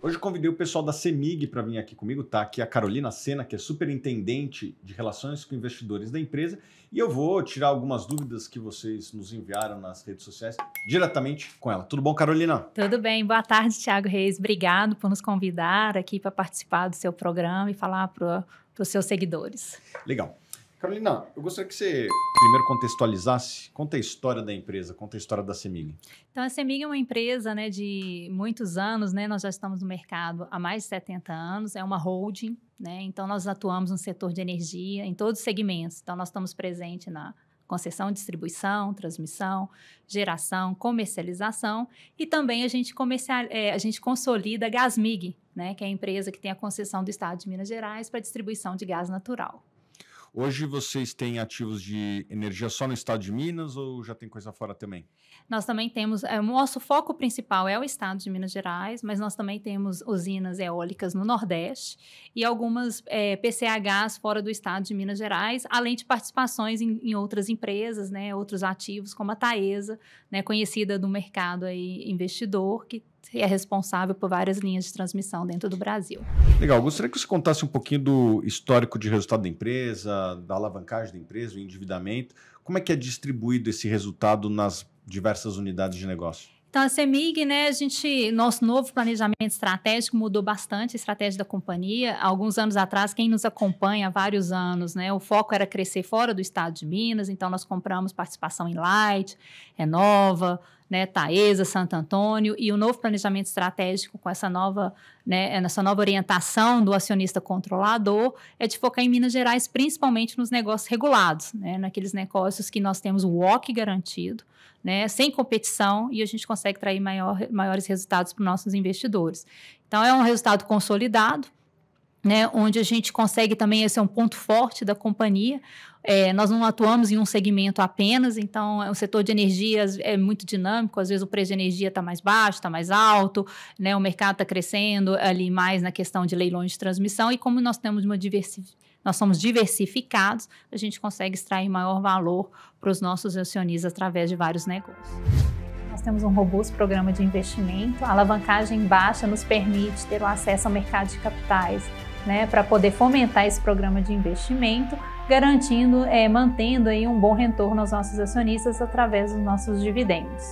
Hoje eu convidei o pessoal da CEMIG para vir aqui comigo, tá aqui é a Carolina Sena, que é superintendente de relações com investidores da empresa, e eu vou tirar algumas dúvidas que vocês nos enviaram nas redes sociais diretamente com ela. Tudo bom, Carolina? Tudo bem. Boa tarde, Thiago Reis. Obrigado por nos convidar aqui para participar do seu programa e falar para os seus seguidores. Legal. Carolina, eu gostaria que você primeiro contextualizasse, conta a história da empresa, conta a história da Semig. Então, a Semig é uma empresa né, de muitos anos, né, nós já estamos no mercado há mais de 70 anos, é uma holding, né, então nós atuamos no setor de energia, em todos os segmentos, então nós estamos presentes na concessão, distribuição, transmissão, geração, comercialização e também a gente, comercial, é, a gente consolida a Gasmig, né, que é a empresa que tem a concessão do Estado de Minas Gerais para distribuição de gás natural. Hoje vocês têm ativos de energia só no estado de Minas ou já tem coisa fora também? Nós também temos, é, o nosso foco principal é o estado de Minas Gerais, mas nós também temos usinas eólicas no Nordeste e algumas é, PCHs fora do estado de Minas Gerais, além de participações em, em outras empresas, né, outros ativos como a Taesa, né, conhecida do mercado aí investidor, que e é responsável por várias linhas de transmissão dentro do Brasil. Legal, gostaria que você contasse um pouquinho do histórico de resultado da empresa, da alavancagem da empresa, o endividamento. Como é que é distribuído esse resultado nas diversas unidades de negócio? Então, a CEMIG, né, a gente, nosso novo planejamento estratégico mudou bastante a estratégia da companhia. Alguns anos atrás, quem nos acompanha há vários anos, né, o foco era crescer fora do estado de Minas, então nós compramos participação em Light, Renova, é né, Taesa, Santo Antônio, e o novo planejamento estratégico com essa nova, né, essa nova orientação do acionista controlador é de focar em Minas Gerais, principalmente nos negócios regulados, né, naqueles negócios que nós temos o WOC garantido, né, sem competição, e a gente consegue trair maior, maiores resultados para os nossos investidores. Então, é um resultado consolidado, né, onde a gente consegue também, esse é um ponto forte da companhia. É, nós não atuamos em um segmento apenas, então é, o setor de energias é muito dinâmico, às vezes o preço de energia está mais baixo, está mais alto, né, o mercado está crescendo ali mais na questão de leilões de transmissão, e como nós temos uma diversificação nós somos diversificados, a gente consegue extrair maior valor para os nossos acionistas através de vários negócios. Nós temos um robusto programa de investimento. A alavancagem baixa nos permite ter o acesso ao mercado de capitais, né, para poder fomentar esse programa de investimento, garantindo, é, mantendo aí um bom retorno aos nossos acionistas através dos nossos dividendos.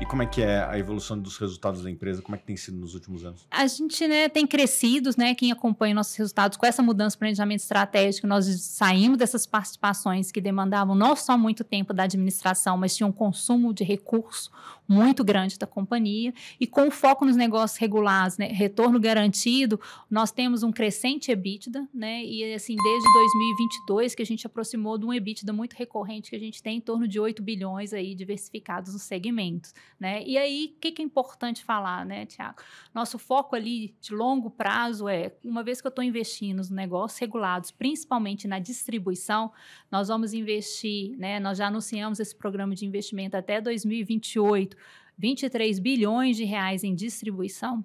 E como é que é a evolução dos resultados da empresa? Como é que tem sido nos últimos anos? A gente né, tem crescido, né? Quem acompanha nossos resultados com essa mudança de planejamento estratégico, nós saímos dessas participações que demandavam não só muito tempo da administração, mas tinham um consumo de recurso muito grande da companhia. E com foco nos negócios regulares, né, retorno garantido, nós temos um crescente EBITDA, né? E assim, desde 2022 que a gente aproximou de um EBITDA muito recorrente que a gente tem em torno de 8 bilhões aí diversificados nos segmentos, né? E aí, o que, que é importante falar, né, Tiago? Nosso foco ali de longo prazo é, uma vez que eu estou investindo nos negócios regulados, principalmente na distribuição, nós vamos investir, né? Nós já anunciamos esse programa de investimento até 2028 23 bilhões de reais em distribuição,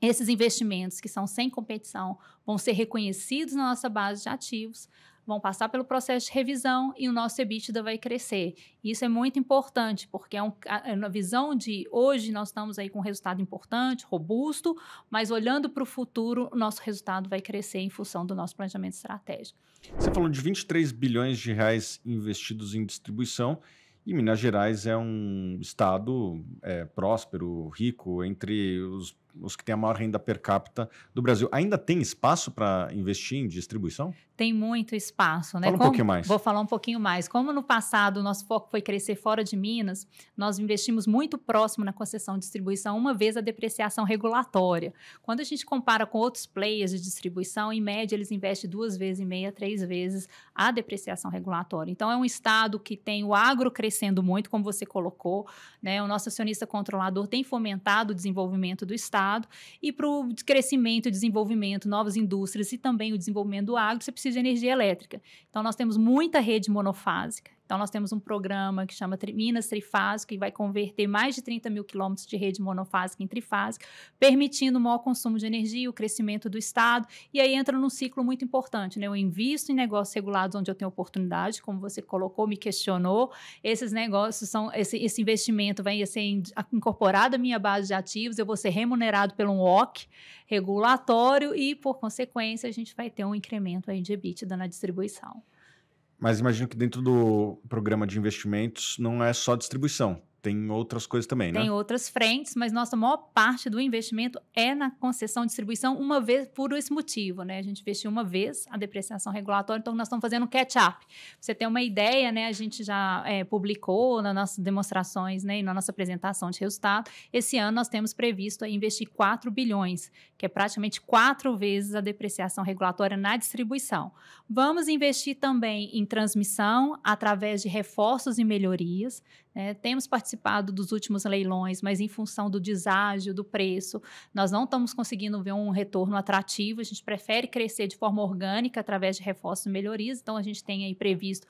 esses investimentos que são sem competição vão ser reconhecidos na nossa base de ativos, vão passar pelo processo de revisão e o nosso EBITDA vai crescer. Isso é muito importante, porque é, um, é uma visão de hoje nós estamos aí com um resultado importante, robusto, mas olhando para o futuro, o nosso resultado vai crescer em função do nosso planejamento estratégico. Você falou de 23 bilhões de reais investidos em distribuição e Minas Gerais é um estado é, próspero, rico, entre os os que têm a maior renda per capita do Brasil. Ainda tem espaço para investir em distribuição? Tem muito espaço, né? Fala um Como, pouquinho mais. Vou falar um pouquinho mais. Como no passado o nosso foco foi crescer fora de Minas, nós investimos muito próximo na concessão de distribuição, uma vez a depreciação regulatória. Quando a gente compara com outros players de distribuição, em média eles investem duas vezes e meia, três vezes a depreciação regulatória. Então é um estado que tem o agro crescendo muito, como você colocou, né? O nosso acionista controlador tem fomentado o desenvolvimento do estado Estado e para o crescimento, desenvolvimento, novas indústrias e também o desenvolvimento do agro, você precisa de energia elétrica. Então, nós temos muita rede monofásica então, nós temos um programa que chama Minas Trifásico, que vai converter mais de 30 mil quilômetros de rede monofásica em trifásica, permitindo o maior consumo de energia, o crescimento do Estado. E aí entra num ciclo muito importante. Né? Eu invisto em negócios regulados onde eu tenho oportunidade, como você colocou, me questionou. Esses negócios são, esse, esse investimento vai ser incorporado à minha base de ativos, eu vou ser remunerado pelo um OC regulatório e, por consequência, a gente vai ter um incremento aí de EBITDA na distribuição. Mas imagino que dentro do programa de investimentos não é só distribuição tem outras coisas também, né? Tem outras frentes, mas nossa maior parte do investimento é na concessão e distribuição, uma vez por esse motivo, né? A gente investiu uma vez a depreciação regulatória, então nós estamos fazendo catch-up. Você tem uma ideia, né? A gente já é, publicou nas nossas demonstrações né, e na nossa apresentação de resultado. Esse ano nós temos previsto investir 4 bilhões, que é praticamente quatro vezes a depreciação regulatória na distribuição. Vamos investir também em transmissão através de reforços e melhorias. É, temos participado dos últimos leilões, mas em função do deságio do preço, nós não estamos conseguindo ver um retorno atrativo. A gente prefere crescer de forma orgânica através de reforços e melhorias. Então, a gente tem aí previsto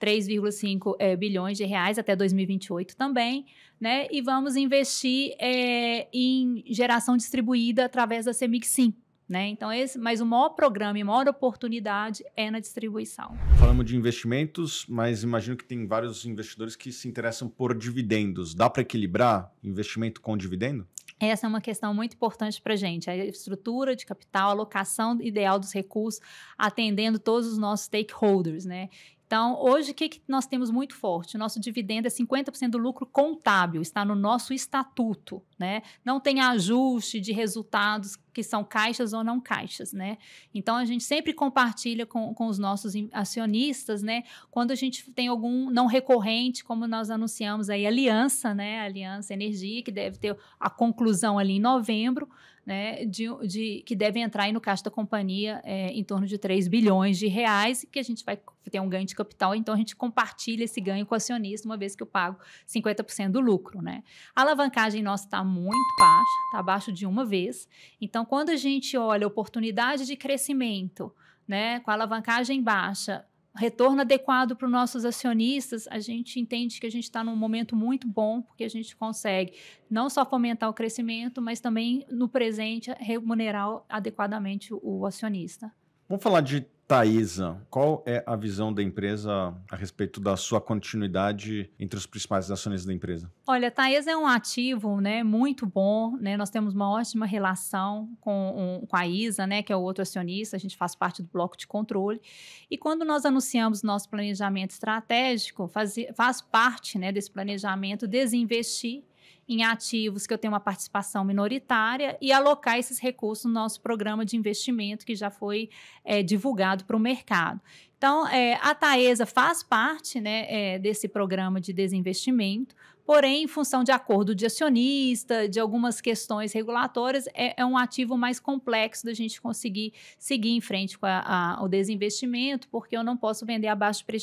3,5 é, eh, bilhões de reais até 2028 também, né? E vamos investir é, em geração distribuída através da CEMIC 5. Né? Então, esse, mas o maior programa e maior oportunidade é na distribuição. Falamos de investimentos, mas imagino que tem vários investidores que se interessam por dividendos. Dá para equilibrar investimento com dividendo? Essa é uma questão muito importante para a gente. A estrutura de capital, a alocação ideal dos recursos, atendendo todos os nossos stakeholders, né? Então, hoje, o que, que nós temos muito forte? O nosso dividendo é 50% do lucro contábil, está no nosso estatuto, né? Não tem ajuste de resultados que são caixas ou não caixas, né? Então a gente sempre compartilha com, com os nossos acionistas, né? Quando a gente tem algum não recorrente, como nós anunciamos aí, aliança, né? Aliança Energia, que deve ter a conclusão ali em novembro, né? De, de, que deve entrar aí no caixa da companhia é, em torno de 3 bilhões de reais, que a gente vai ter um ganho de capital, então a gente compartilha esse ganho com o acionista, uma vez que eu pago 50% do lucro, né? A alavancagem nossa está muito baixa, está abaixo de uma vez, então quando a gente olha oportunidade de crescimento, né, com a alavancagem baixa, retorno adequado para os nossos acionistas, a gente entende que a gente está num momento muito bom, porque a gente consegue não só fomentar o crescimento, mas também no presente remunerar adequadamente o acionista. Vamos falar de Taísa, qual é a visão da empresa a respeito da sua continuidade entre os principais acionistas da empresa? Olha, a Taísa é um ativo né, muito bom, né? nós temos uma ótima relação com, um, com a ISA, né, que é o outro acionista, a gente faz parte do bloco de controle. E quando nós anunciamos nosso planejamento estratégico, faz, faz parte né, desse planejamento desinvestir em ativos que eu tenho uma participação minoritária e alocar esses recursos no nosso programa de investimento que já foi é, divulgado para o mercado. Então, é, a Taesa faz parte né, é, desse programa de desinvestimento, Porém, em função de acordo de acionista, de algumas questões regulatórias, é, é um ativo mais complexo da gente conseguir seguir em frente com a, a, o desinvestimento, porque eu não posso vender abaixo de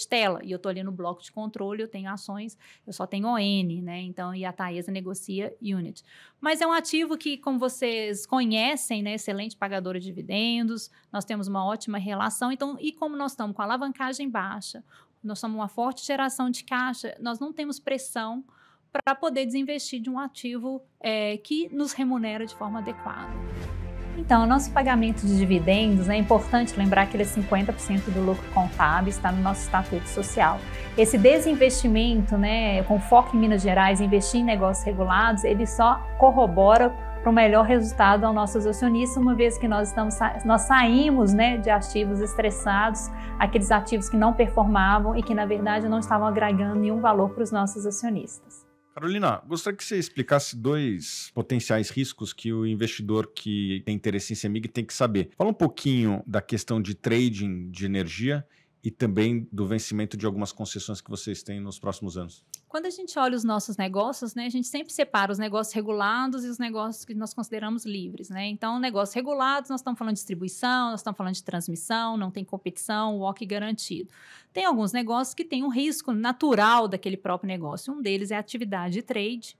E eu estou ali no bloco de controle, eu tenho ações, eu só tenho ON, né? Então, e a Taesa negocia unit. Mas é um ativo que, como vocês conhecem, né? Excelente pagadora de dividendos, nós temos uma ótima relação. Então, e como nós estamos com alavancagem baixa, nós somos uma forte geração de caixa, nós não temos pressão para poder desinvestir de um ativo é, que nos remunera de forma adequada. Então, o nosso pagamento de dividendos, né, é importante lembrar que ele é 50% do lucro contábil, está no nosso estatuto social. Esse desinvestimento, né, com foco em Minas Gerais, investir em negócios regulados, ele só corrobora para o melhor resultado aos nossos acionistas, uma vez que nós, estamos, nós saímos né, de ativos estressados, aqueles ativos que não performavam e que, na verdade, não estavam agregando nenhum valor para os nossos acionistas. Carolina, gostaria que você explicasse dois potenciais riscos que o investidor que tem interesse em CEMIG tem que saber. Fala um pouquinho da questão de trading de energia e também do vencimento de algumas concessões que vocês têm nos próximos anos? Quando a gente olha os nossos negócios, né, a gente sempre separa os negócios regulados e os negócios que nós consideramos livres, né? Então, negócios regulados, nós estamos falando de distribuição, nós estamos falando de transmissão, não tem competição, walk garantido. Tem alguns negócios que têm um risco natural daquele próprio negócio. Um deles é a atividade de trade.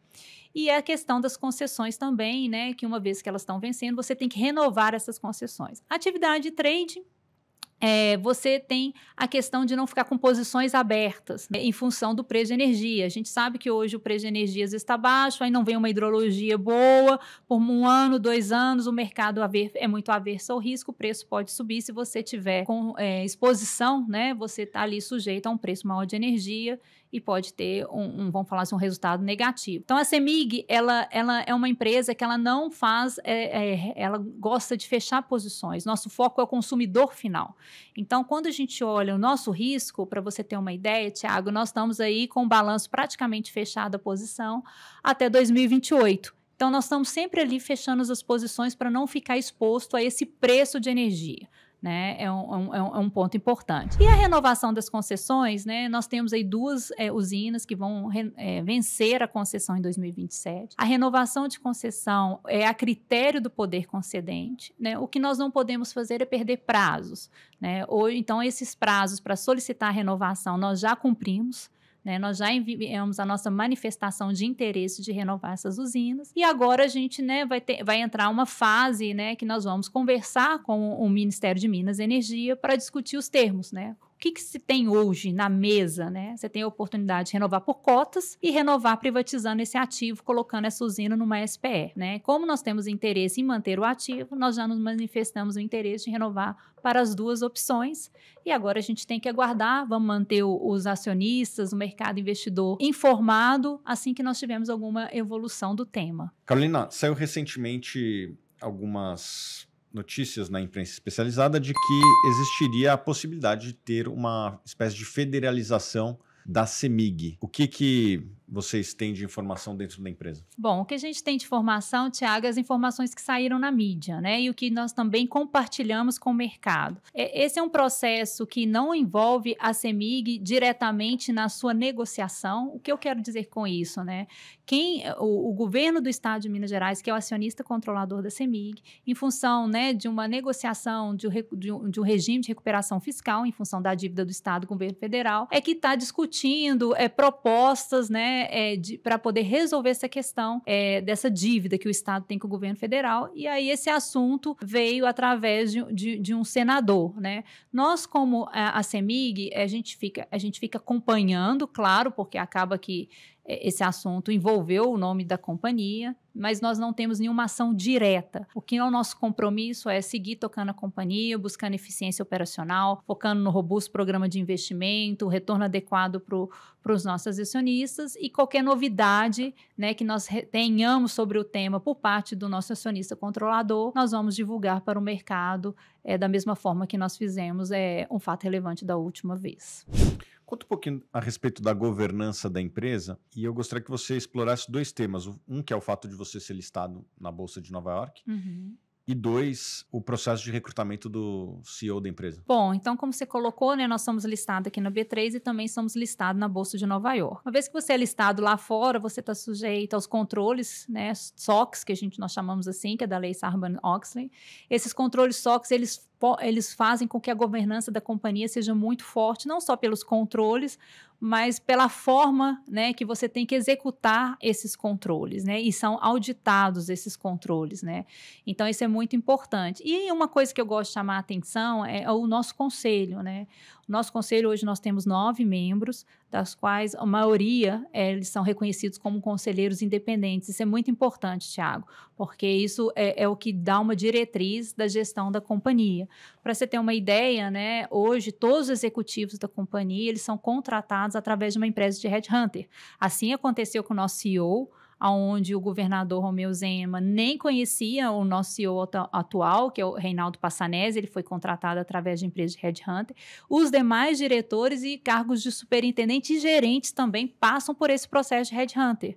E é a questão das concessões também, né? Que uma vez que elas estão vencendo, você tem que renovar essas concessões. Atividade de trade, é, você tem a questão de não ficar com posições abertas né, em função do preço de energia. A gente sabe que hoje o preço de energias está baixo, aí não vem uma hidrologia boa, por um ano, dois anos, o mercado é muito averso ao risco, o preço pode subir. Se você tiver com é, exposição, né, você está ali sujeito a um preço maior de energia e pode ter um, um vamos falar assim, um resultado negativo. Então a Semig ela, ela é uma empresa que ela não faz, é, é, ela gosta de fechar posições. Nosso foco é o consumidor final. Então quando a gente olha o nosso risco, para você ter uma ideia, Tiago, nós estamos aí com o balanço praticamente fechado a posição até 2028. Então, nós estamos sempre ali fechando as posições para não ficar exposto a esse preço de energia né? É, é um, é, um, é um, ponto importante. E a renovação das concessões, né? Nós temos aí duas é, usinas que vão re, é, vencer a concessão em 2027. A renovação de concessão é a critério do poder concedente, né? O que nós não podemos fazer é perder prazos, né? Ou então esses prazos para solicitar a renovação nós já cumprimos, né? Nós já enviamos a nossa manifestação de interesse de renovar essas usinas e agora a gente né, vai, ter, vai entrar uma fase né, que nós vamos conversar com o Ministério de Minas e Energia para discutir os termos, né? o que, que se tem hoje na mesa, né? Você tem a oportunidade de renovar por cotas e renovar privatizando esse ativo, colocando essa usina numa SPE, né? Como nós temos interesse em manter o ativo, nós já nos manifestamos o interesse de renovar para as duas opções e agora a gente tem que aguardar, vamos manter os acionistas, o mercado investidor informado assim que nós tivermos alguma evolução do tema. Carolina, saiu recentemente algumas notícias na imprensa especializada de que existiria a possibilidade de ter uma espécie de federalização da CEMIG. O que, que vocês têm de informação dentro da empresa? Bom, o que a gente tem de informação, Tiago, é as informações que saíram na mídia, né? E o que nós também compartilhamos com o mercado. É, esse é um processo que não envolve a CEMIG diretamente na sua negociação. O que eu quero dizer com isso, né? Quem, o, o governo do Estado de Minas Gerais, que é o acionista controlador da CEMIG, em função né, de uma negociação de um, de um regime de recuperação fiscal, em função da dívida do Estado e governo federal, é que está discutindo é, propostas, né? é, para poder resolver essa questão é, dessa dívida que o Estado tem com o governo federal. E aí esse assunto veio através de, de, de um senador, né? Nós, como a, a CEMIG, a gente, fica, a gente fica acompanhando, claro, porque acaba que é, esse assunto envolveu o nome da companhia, mas nós não temos nenhuma ação direta. O que é o nosso compromisso é seguir tocando a companhia, buscando eficiência operacional, focando no robusto programa de investimento, retorno adequado para os nossos acionistas e qualquer novidade né, que nós tenhamos sobre o tema por parte do nosso acionista controlador, nós vamos divulgar para o mercado é, da mesma forma que nós fizemos é, um fato relevante da última vez. Conta um pouquinho a respeito da governança da empresa e eu gostaria que você explorasse dois temas. Um que é o fato de você ser listado na Bolsa de Nova York. Uhum. E dois, o processo de recrutamento do CEO da empresa. Bom, então, como você colocou, né, nós somos listados aqui na B3 e também somos listados na Bolsa de Nova York. Uma vez que você é listado lá fora, você está sujeito aos controles, né, SOX, que a gente nós chamamos assim, que é da lei Sarban-Oxley. Esses controles SOX, eles eles fazem com que a governança da companhia seja muito forte, não só pelos controles, mas pela forma né, que você tem que executar esses controles, né? E são auditados esses controles, né? Então, isso é muito importante. E uma coisa que eu gosto de chamar a atenção é o nosso conselho, né? Nosso conselho hoje nós temos nove membros, das quais a maioria é, eles são reconhecidos como conselheiros independentes. Isso é muito importante, Tiago, porque isso é, é, o que dá uma diretriz da gestão da companhia. Para você ter uma ideia, né, hoje todos os executivos da companhia eles são contratados através de uma empresa de headhunter. Assim aconteceu com o nosso CEO onde o governador Romeu Zema nem conhecia o nosso CEO atual, que é o Reinaldo Passanese, ele foi contratado através de empresa de headhunter. Os demais diretores e cargos de superintendente e gerentes também passam por esse processo de headhunter.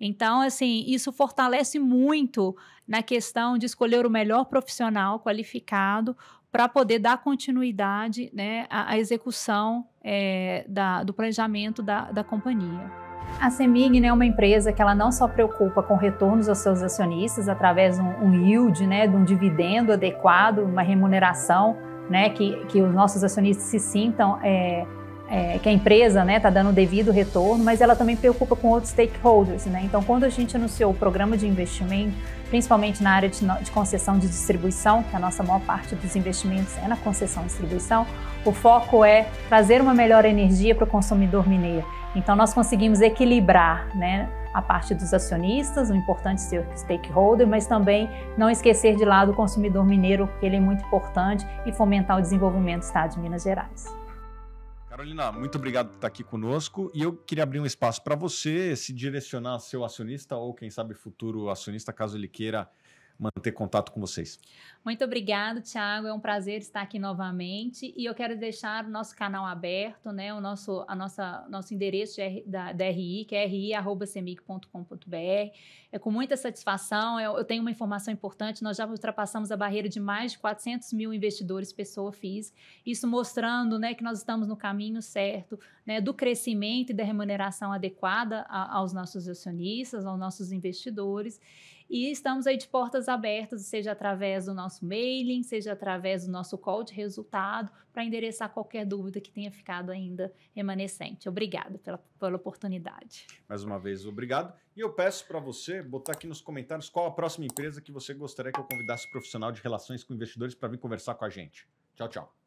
Então, assim, isso fortalece muito na questão de escolher o melhor profissional qualificado para poder dar continuidade né, à, execução é, da, do planejamento da, da companhia. A CEMIG né, é uma empresa que ela não só preocupa com retornos aos seus acionistas através de um, um yield, né, de um dividendo adequado, uma remuneração né, que, que os nossos acionistas se sintam é, é, que a empresa está né, tá dando o devido retorno, mas ela também preocupa com outros stakeholders. Né? Então, quando a gente anunciou o programa de investimento, principalmente na área de, de, concessão de distribuição, que é a nossa maior parte dos investimentos é na concessão e distribuição, o foco é trazer uma melhor energia para o consumidor mineiro. Então, nós conseguimos equilibrar né, a parte dos acionistas, o importante ser stakeholder, mas também não esquecer de lado o consumidor mineiro, porque ele é muito importante, e fomentar o desenvolvimento do Estado de Minas Gerais. Carolina, muito obrigado por estar aqui conosco e eu queria abrir um espaço para você se direcionar ao seu acionista ou, quem sabe, futuro acionista, caso ele queira manter contato com vocês. Muito obrigado, Tiago. É um prazer estar aqui novamente. E eu quero deixar o nosso canal aberto, né? O nosso, a nossa, nosso endereço de, da, da RI, que é ri.semic.com.br. É com muita satisfação. Eu, eu, tenho uma informação importante. Nós já ultrapassamos a barreira de mais de 400 mil investidores pessoa física. Isso mostrando, né, que nós estamos no caminho certo, né, do crescimento e da remuneração adequada a, aos nossos acionistas, aos nossos investidores. E estamos aí de portas abertas, seja através do nosso mailing, seja através do nosso call de resultado, para endereçar qualquer dúvida que tenha ficado ainda remanescente. Obrigada pela, pela oportunidade. Mais uma vez, obrigado. E eu peço para você botar aqui nos comentários qual a próxima empresa que você gostaria que eu convidasse profissional de relações com investidores para vir conversar com a gente. Tchau, tchau.